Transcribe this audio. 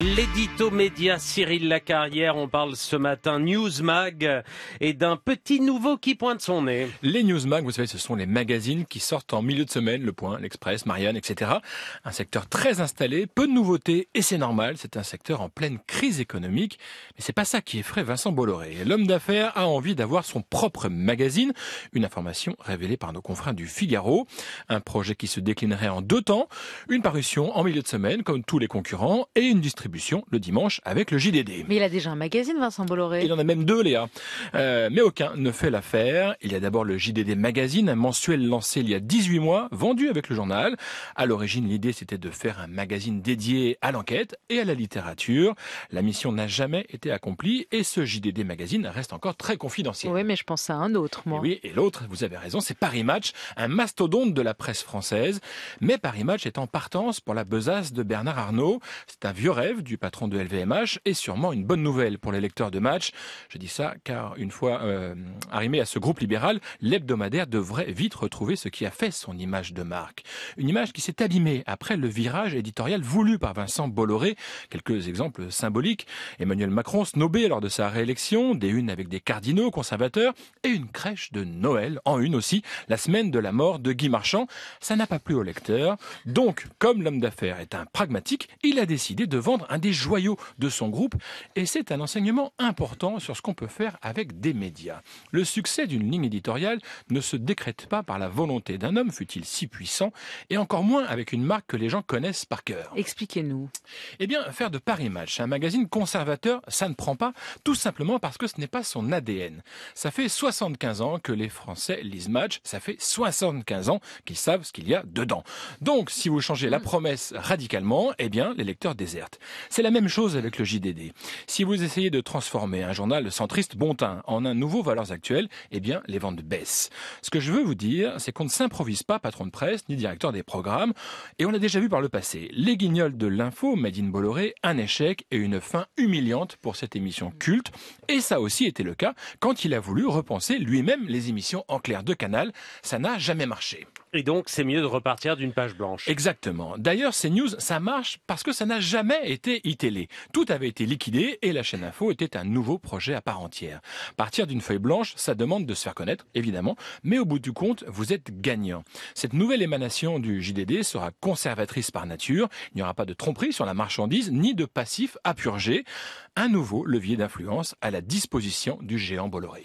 L'édito média Cyril Lacarrière, on parle ce matin Newsmag et d'un petit nouveau qui pointe son nez. Les Newsmag, vous savez, ce sont les magazines qui sortent en milieu de semaine, Le Point, L'Express, Marianne, etc. Un secteur très installé, peu de nouveautés et c'est normal, c'est un secteur en pleine crise économique. Mais c'est pas ça qui effraie Vincent Bolloré. L'homme d'affaires a envie d'avoir son propre magazine, une information révélée par nos confrères du Figaro. Un projet qui se déclinerait en deux temps, une parution en milieu de semaine comme tous les concurrents et une distribution le dimanche avec le JDD. Mais il a déjà un magazine, Vincent Bolloré. Il en a même deux, Léa. Euh, mais aucun ne fait l'affaire. Il y a d'abord le JDD Magazine, un mensuel lancé il y a 18 mois, vendu avec le journal. À l'origine, l'idée c'était de faire un magazine dédié à l'enquête et à la littérature. La mission n'a jamais été accomplie et ce JDD Magazine reste encore très confidentiel. Oui, mais je pense à un autre, moi. oui, et l'autre, vous avez raison, c'est Paris Match, un mastodonte de la presse française. Mais Paris Match est en partance pour la besace de Bernard Arnault. C'est un vieux rêve du patron de LVMH est sûrement une bonne nouvelle pour les lecteurs de match. Je dis ça car une fois euh, arrimé à ce groupe libéral, l'hebdomadaire devrait vite retrouver ce qui a fait son image de marque. Une image qui s'est abîmée après le virage éditorial voulu par Vincent Bolloré. Quelques exemples symboliques. Emmanuel Macron snobé lors de sa réélection, des unes avec des cardinaux conservateurs et une crèche de Noël en une aussi, la semaine de la mort de Guy Marchand. Ça n'a pas plu aux lecteurs. Donc, comme l'homme d'affaires est un pragmatique, il a décidé de vendre un des joyaux de son groupe, et c'est un enseignement important sur ce qu'on peut faire avec des médias. Le succès d'une ligne éditoriale ne se décrète pas par la volonté d'un homme, fut-il si puissant, et encore moins avec une marque que les gens connaissent par cœur. Expliquez-nous. Eh bien, faire de Paris Match un magazine conservateur, ça ne prend pas, tout simplement parce que ce n'est pas son ADN. Ça fait 75 ans que les Français lisent Match, ça fait 75 ans qu'ils savent ce qu'il y a dedans. Donc, si vous changez la mmh. promesse radicalement, eh bien, les lecteurs désertent. C'est la même chose avec le JDD. Si vous essayez de transformer un journal centriste bon teint en un nouveau Valeurs Actuelles, eh bien, les ventes baissent. Ce que je veux vous dire, c'est qu'on ne s'improvise pas patron de presse ni directeur des programmes, et on l'a déjà vu par le passé. Les guignols de l'info, Madine Bolloré, un échec et une fin humiliante pour cette émission culte, et ça aussi était le cas quand il a voulu repenser lui-même les émissions en clair de Canal. Ça n'a jamais marché. Et donc, c'est mieux de repartir d'une page blanche. Exactement. D'ailleurs, ces news, ça marche parce que ça n'a jamais été iTélé. Tout avait été liquidé et la chaîne info était un nouveau projet à part entière. Partir d'une feuille blanche, ça demande de se faire connaître, évidemment, mais au bout du compte, vous êtes gagnant. Cette nouvelle émanation du JDD sera conservatrice par nature. Il n'y aura pas de tromperie sur la marchandise ni de passif à purger. Un nouveau levier d'influence à la disposition du géant Bolloré.